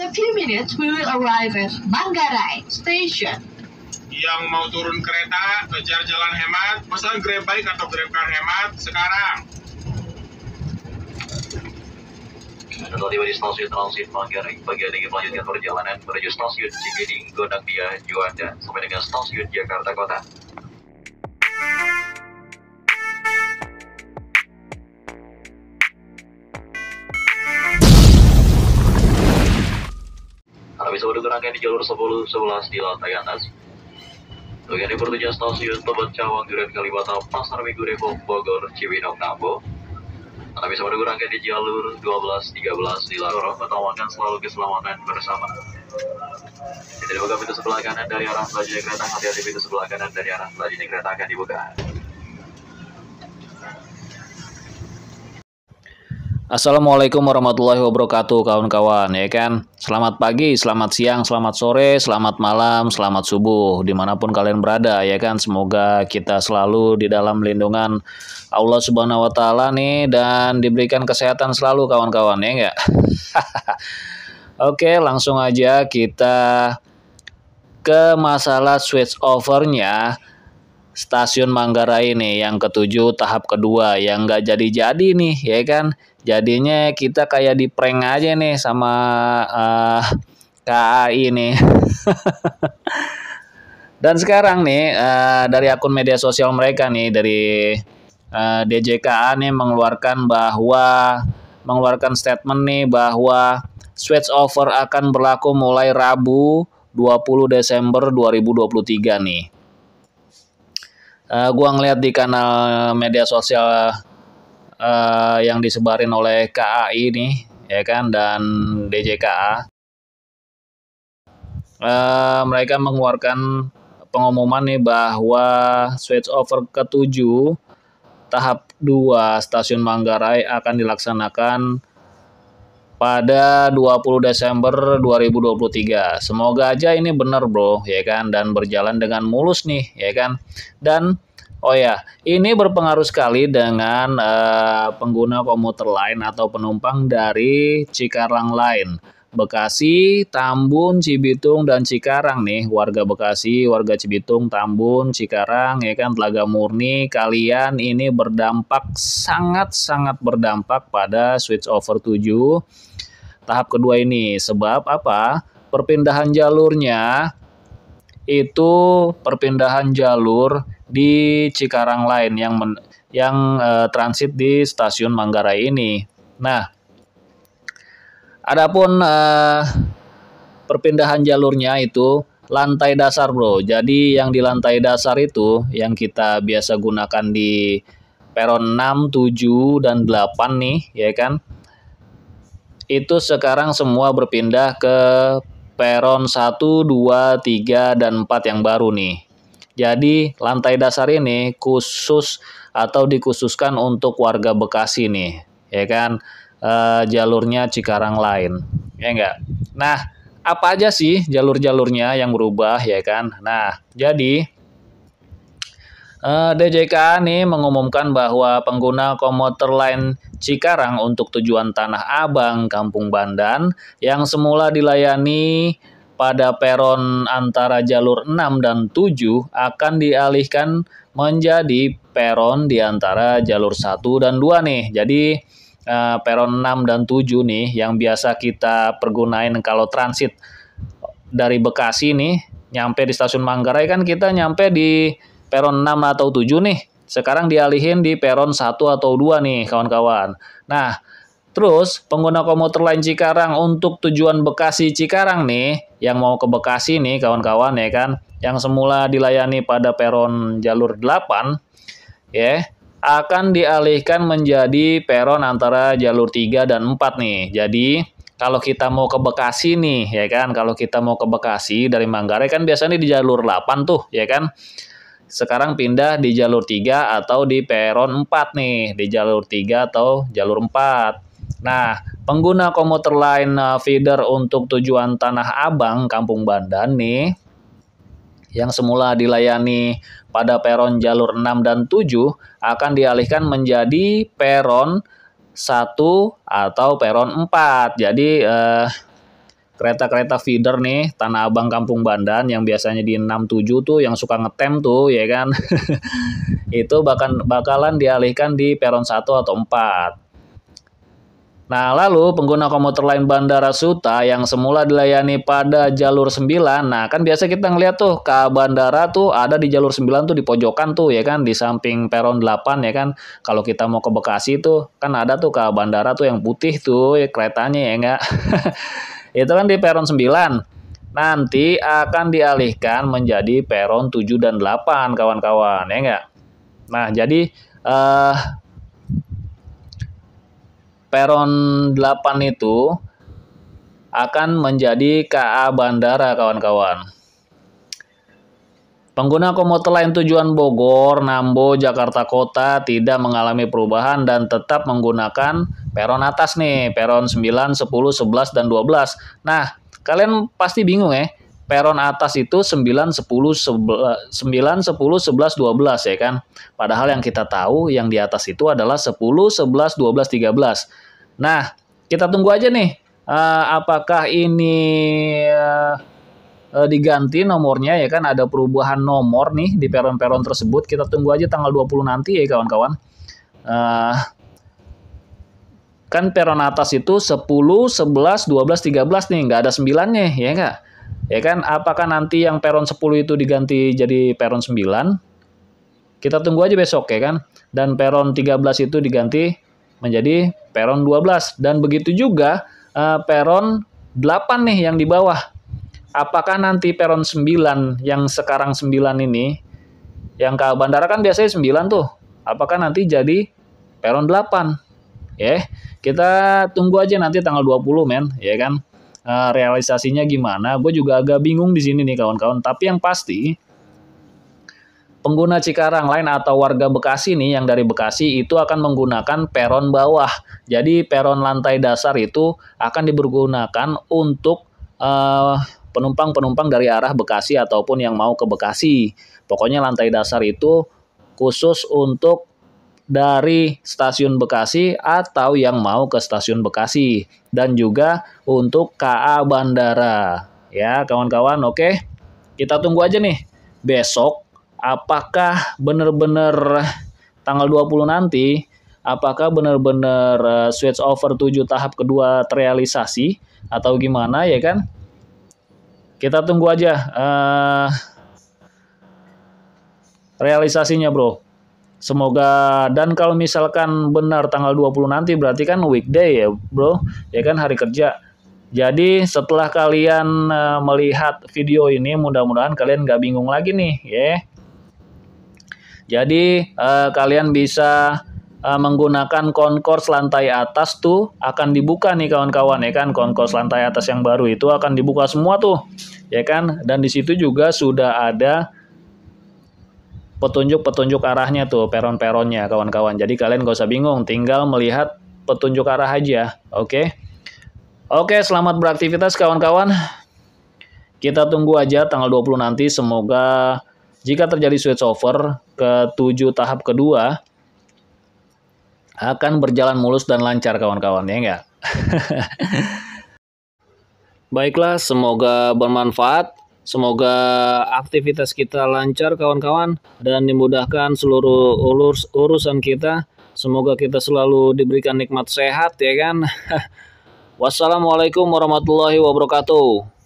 In a few minutes, we will arrive at Manggarai Station. Yang mau turun kereta, kejar jalan hemat, pesan Grab Bike atau GrabCar hemat sekarang. Setelah tiba di stasiun transit Manggarai, bagian yang melanjutkan perjalanan menuju stasiun Cigeding, Gondang Dia, Juanda, sampai dengan stasiun Jakarta Kota. coba rangkaian di jalur 10 11 di lantai atas. Bagian ini bertujuan stasiun Tebet Cawang, Duren Kalibata, Pasar Minggu Depok, Bogor, Cibinong, Nambo. Anda bisa menunggu di jalur 12, 13 di Larorong, utamakan selalu keselamatan bersama. Kita dibuka pintu sebelah kanan dari arah selanjutnya kereta, hati-hati pintu sebelah kanan dari arah selanjutnya kereta akan dibuka. Assalamualaikum warahmatullahi wabarakatuh kawan-kawan ya kan Selamat pagi, selamat siang, selamat sore, selamat malam, selamat subuh Dimanapun kalian berada ya kan Semoga kita selalu di dalam lindungan Allah subhanahu wa ta'ala nih Dan diberikan kesehatan selalu kawan-kawan ya enggak Oke langsung aja kita ke masalah switch overnya nya Stasiun Manggarai ini yang ketujuh tahap kedua yang nggak jadi-jadi nih ya kan. Jadinya kita kayak di prank aja nih sama uh, eh, KAI nih. Dan sekarang nih uh, dari akun media sosial mereka nih dari uh, eh, DJKA nih mengeluarkan bahwa mengeluarkan statement nih bahwa switch over akan berlaku mulai Rabu 20 Desember 2023 nih uh, gua ngeliat di kanal media sosial uh, yang disebarin oleh KAI nih ya kan dan DJKA uh, eh, mereka mengeluarkan pengumuman nih bahwa switch over ke tahap 2 stasiun Manggarai akan dilaksanakan pada 20 Desember 2023. Semoga aja ini benar bro, ya kan? Dan berjalan dengan mulus nih, ya kan? Dan Oh ya, ini berpengaruh sekali dengan uh, pengguna komuter lain atau penumpang dari Cikarang lain. Bekasi, Tambun, Cibitung, dan Cikarang nih. Warga Bekasi, warga Cibitung, Tambun, Cikarang, ya kan, Telaga Murni, kalian ini berdampak, sangat-sangat berdampak pada switch over 7 tahap kedua ini. Sebab apa? Perpindahan jalurnya itu perpindahan jalur di Cikarang lain yang men, yang e, transit di stasiun Manggarai ini. Nah, Adapun uh, perpindahan jalurnya itu lantai dasar bro. Jadi yang di lantai dasar itu yang kita biasa gunakan di peron 6, 7, dan 8 nih ya kan. Itu sekarang semua berpindah ke peron 1, 2, 3, dan 4 yang baru nih. Jadi lantai dasar ini khusus atau dikhususkan untuk warga Bekasi nih, ya kan? uh, jalurnya Cikarang lain, ya enggak? Nah, apa aja sih jalur-jalurnya yang berubah ya kan? Nah, jadi uh, eh, DJK ini mengumumkan bahwa pengguna komuter lain Cikarang untuk tujuan Tanah Abang, Kampung Bandan yang semula dilayani pada peron antara jalur 6 dan 7 akan dialihkan menjadi peron di antara jalur 1 dan 2 nih. Jadi Eh, peron 6 dan 7 nih yang biasa kita pergunain kalau transit dari Bekasi nih nyampe di stasiun Manggarai kan kita nyampe di peron 6 atau 7 nih. Sekarang dialihin di peron 1 atau 2 nih kawan-kawan. Nah, terus pengguna komuter lain Cikarang untuk tujuan Bekasi Cikarang nih yang mau ke Bekasi nih kawan-kawan ya kan yang semula dilayani pada peron jalur 8 ya akan dialihkan menjadi peron antara jalur 3 dan 4 nih. Jadi kalau kita mau ke Bekasi nih, ya kan? Kalau kita mau ke Bekasi dari Manggarai kan biasanya di jalur 8 tuh, ya kan? Sekarang pindah di jalur 3 atau di peron 4 nih, di jalur 3 atau jalur 4. Nah, pengguna komuter lain eh, feeder untuk tujuan Tanah Abang, Kampung Bandan nih, yang semula dilayani pada peron jalur 6 dan 7 akan dialihkan menjadi peron 1 atau peron 4. Jadi eh, kereta-kereta feeder nih Tanah Abang Kampung Bandan yang biasanya di 67 tuh yang suka ngetem tuh ya kan. itu bahkan bakalan dialihkan di peron 1 atau 4. Nah, lalu pengguna komuter lain Bandara Suta yang semula dilayani pada jalur 9, nah kan biasa kita ngeliat tuh ke bandara tuh ada di jalur 9 tuh di pojokan tuh ya kan, di samping peron 8 ya kan. Kalau kita mau ke Bekasi tuh kan ada tuh ke bandara tuh yang putih tuh ya, keretanya ya enggak. Itu kan di peron 9 nanti akan dialihkan menjadi peron 7 dan 8 kawan-kawan ya enggak? Nah, jadi eh peron 8 itu akan menjadi KA bandara kawan-kawan. Pengguna komuter lain tujuan Bogor, Nambo, Jakarta Kota tidak mengalami perubahan dan tetap menggunakan peron atas nih, peron 9, 10, 11, dan 12. Nah, kalian pasti bingung ya, peron atas itu 9 10 11 9 10 11 12 ya kan. Padahal yang kita tahu yang di atas itu adalah 10 11 12 13. Nah, kita tunggu aja nih uh, apakah ini uh, diganti nomornya ya kan ada perubahan nomor nih di peron-peron tersebut. Kita tunggu aja tanggal 20 nanti ya kawan-kawan. kan peron atas itu 10, 11, 12, 13 nih, nggak ada 9-nya, ya nggak? Ya kan, apakah nanti yang peron 10 itu diganti jadi peron 9? Kita tunggu aja besok ya kan. Dan peron 13 itu diganti menjadi peron 12 dan begitu juga uh, peron 8 nih yang di bawah. Apakah nanti peron 9 yang sekarang 9 ini yang ke bandara kan biasanya 9 tuh. Apakah nanti jadi peron 8? Ya, kita tunggu aja nanti tanggal 20 men, ya kan? Eh, realisasinya gimana. Gue juga agak bingung di sini nih kawan-kawan. Tapi yang pasti pengguna Cikarang lain atau warga Bekasi nih yang dari Bekasi itu akan menggunakan peron bawah. Jadi peron lantai dasar itu akan dipergunakan untuk uh, penumpang-penumpang dari arah Bekasi ataupun yang mau ke Bekasi. Pokoknya lantai dasar itu khusus untuk dari stasiun Bekasi atau yang mau ke stasiun Bekasi dan juga untuk KA bandara. Ya, kawan-kawan, oke. Kita tunggu aja nih besok apakah benar-benar tanggal 20 nanti apakah benar-benar eh, switch over 7 tahap kedua terrealisasi atau gimana ya kan? Kita tunggu aja uh, realisasinya, Bro. Semoga dan kalau misalkan benar tanggal 20 nanti berarti kan weekday ya, Bro. Ya kan hari kerja. Jadi setelah kalian eh, melihat video ini mudah-mudahan kalian gak bingung lagi nih ya. Yeah. Jadi eh, kalian bisa eh, menggunakan konkurs lantai atas tuh akan dibuka nih kawan-kawan ya kan konkurs lantai atas yang baru itu akan dibuka semua tuh ya kan dan di situ juga sudah ada petunjuk-petunjuk arahnya tuh, peron-peronnya kawan-kawan. Jadi kalian gak usah bingung, tinggal melihat petunjuk arah aja, oke? Okay? Oke, okay, selamat beraktivitas kawan-kawan. Kita tunggu aja tanggal 20 nanti, semoga jika terjadi switch over ke 7 tahap kedua, akan berjalan mulus dan lancar kawan-kawan, ya enggak? Baiklah, semoga bermanfaat. Semoga aktivitas kita lancar kawan-kawan dan dimudahkan seluruh urus urusan kita. Semoga kita selalu diberikan nikmat sehat ya kan. Wassalamualaikum warahmatullahi wabarakatuh.